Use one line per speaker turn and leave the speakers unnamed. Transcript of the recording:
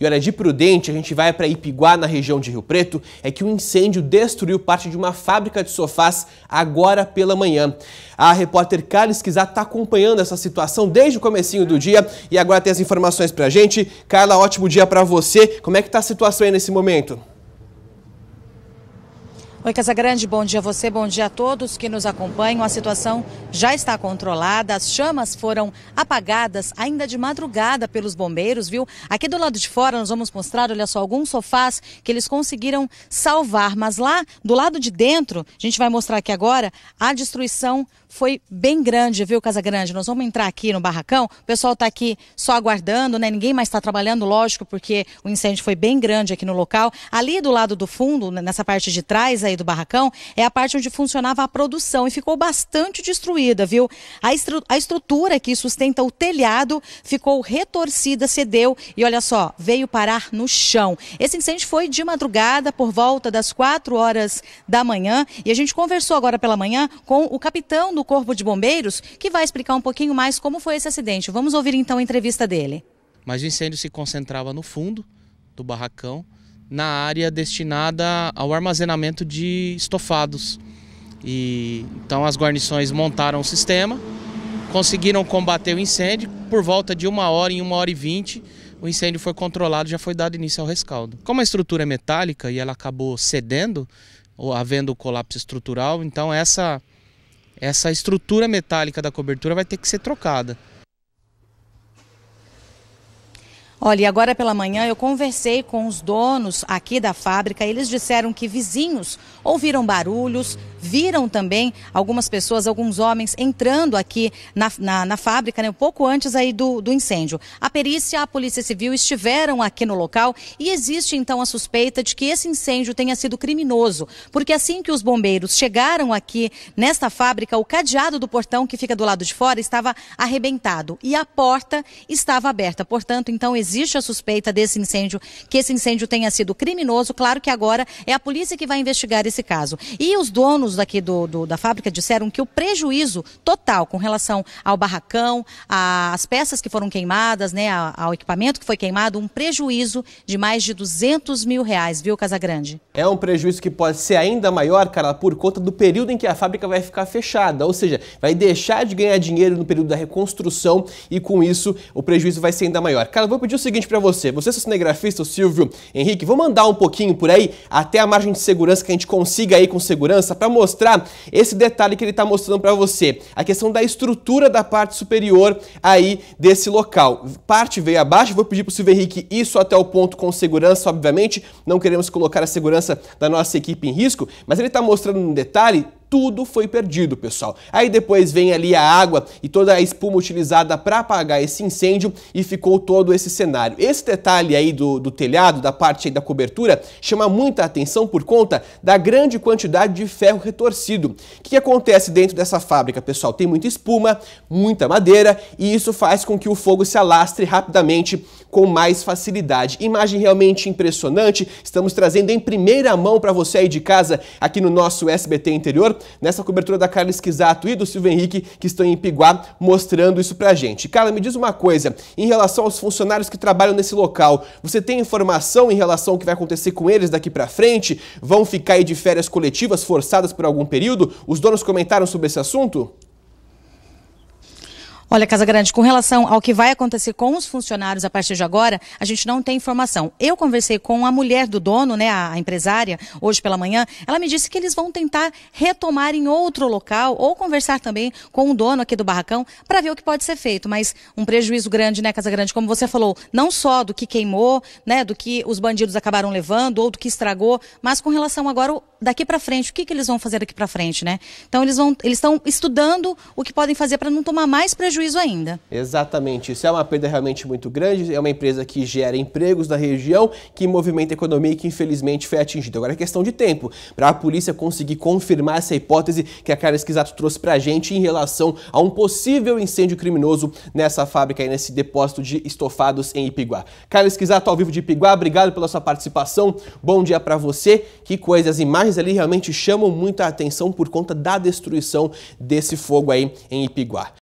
E olha, de Prudente, a gente vai para Ipiguá, na região de Rio Preto, é que um incêndio destruiu parte de uma fábrica de sofás agora pela manhã. A repórter Carlos Quizá está acompanhando essa situação desde o comecinho do dia e agora tem as informações para a gente. Carla, ótimo dia para você. Como é que está a situação aí nesse momento?
Oi, grande bom dia a você, bom dia a todos que nos acompanham. A situação já está controlada. As chamas foram apagadas ainda de madrugada pelos bombeiros, viu? Aqui do lado de fora nós vamos mostrar, olha só, alguns sofás que eles conseguiram salvar, mas lá do lado de dentro, a gente vai mostrar aqui agora, a destruição foi bem grande, viu, Casa Grande? Nós vamos entrar aqui no barracão. O pessoal está aqui só aguardando, né? Ninguém mais está trabalhando, lógico, porque o incêndio foi bem grande aqui no local. Ali do lado do fundo, né, nessa parte de trás aí do barracão, é a parte onde funcionava a produção e ficou bastante destruída destruída, viu? A, estru a estrutura que sustenta o telhado ficou retorcida, cedeu e olha só, veio parar no chão. Esse incêndio foi de madrugada, por volta das 4 horas da manhã, e a gente conversou agora pela manhã com o capitão do Corpo de Bombeiros, que vai explicar um pouquinho mais como foi esse acidente. Vamos ouvir então a entrevista dele.
Mas o incêndio se concentrava no fundo do barracão, na área destinada ao armazenamento de estofados. E, então as guarnições montaram o sistema, conseguiram combater o incêndio. Por volta de uma hora, em uma hora e vinte, o incêndio foi controlado, já foi dado início ao rescaldo. Como a estrutura é metálica e ela acabou cedendo, ou havendo colapso estrutural, então essa, essa estrutura metálica da cobertura vai ter que
ser trocada. Olha, e agora pela manhã eu conversei com os donos aqui da fábrica. Eles disseram que vizinhos ouviram barulhos, viram também algumas pessoas, alguns homens entrando aqui na, na, na fábrica, né, um pouco antes aí do, do incêndio. A perícia, a Polícia Civil estiveram aqui no local e existe então a suspeita de que esse incêndio tenha sido criminoso, porque assim que os bombeiros chegaram aqui nesta fábrica, o cadeado do portão que fica do lado de fora estava arrebentado e a porta estava aberta. Portanto, então existe a suspeita desse incêndio, que esse incêndio tenha sido criminoso. Claro que agora é a polícia que vai investigar esse caso. E os donos donos aqui do, do, da fábrica disseram que o prejuízo total com relação ao barracão, às peças que foram queimadas, né, ao equipamento que foi queimado, um prejuízo de mais de 200 mil reais, viu, Casagrande?
É um prejuízo que pode ser ainda maior, cara, por conta do período em que a fábrica vai ficar fechada, ou seja, vai deixar de ganhar dinheiro no período da reconstrução e com isso o prejuízo vai ser ainda maior. Cara, vou pedir o seguinte para você, você é cinegrafista, o Silvio, Henrique, vamos andar um pouquinho por aí até a margem de segurança que a gente consiga aí com segurança para mostrar esse detalhe que ele está mostrando para você, a questão da estrutura da parte superior aí desse local. Parte veio abaixo, vou pedir para o Silvio Henrique isso até o ponto com segurança, obviamente, não queremos colocar a segurança da nossa equipe em risco, mas ele está mostrando um detalhe tudo foi perdido, pessoal. Aí depois vem ali a água e toda a espuma utilizada para apagar esse incêndio e ficou todo esse cenário. Esse detalhe aí do, do telhado, da parte da cobertura, chama muita atenção por conta da grande quantidade de ferro retorcido. O que acontece dentro dessa fábrica, pessoal? Tem muita espuma, muita madeira e isso faz com que o fogo se alastre rapidamente com mais facilidade. Imagem realmente impressionante, estamos trazendo em primeira mão para você aí de casa, aqui no nosso SBT Interior, nessa cobertura da Carla Esquisato e do Silvio Henrique, que estão em Piguá, mostrando isso pra gente. Carla, me diz uma coisa, em relação aos funcionários que trabalham nesse local, você tem informação em relação ao que vai acontecer com eles daqui para frente? Vão ficar aí de férias coletivas forçadas por algum período? Os donos comentaram sobre esse assunto?
Olha, Casa Grande, com relação ao que vai acontecer com os funcionários a partir de agora, a gente não tem informação. Eu conversei com a mulher do dono, né, a empresária, hoje pela manhã. Ela me disse que eles vão tentar retomar em outro local ou conversar também com o dono aqui do barracão para ver o que pode ser feito. Mas um prejuízo grande, né, Casa Grande, como você falou, não só do que queimou, né, do que os bandidos acabaram levando ou do que estragou, mas com relação agora daqui para frente, o que, que eles vão fazer daqui para frente, né? Então eles vão, eles estão estudando o que podem fazer para não tomar mais prejuízo prejuízo ainda.
Exatamente. Isso é uma perda realmente muito grande. É uma empresa que gera empregos na região, que movimenta a economia e que infelizmente foi atingida. Agora é questão de tempo para a polícia conseguir confirmar essa hipótese que a Cara Esquisato trouxe para a gente em relação a um possível incêndio criminoso nessa fábrica e nesse depósito de estofados em Ipiguá. Cara Esquisato ao vivo de Ipiguá, obrigado pela sua participação. Bom dia para você. Que coisa, as imagens ali realmente chamam muita atenção por conta da destruição desse fogo aí em Ipiguá.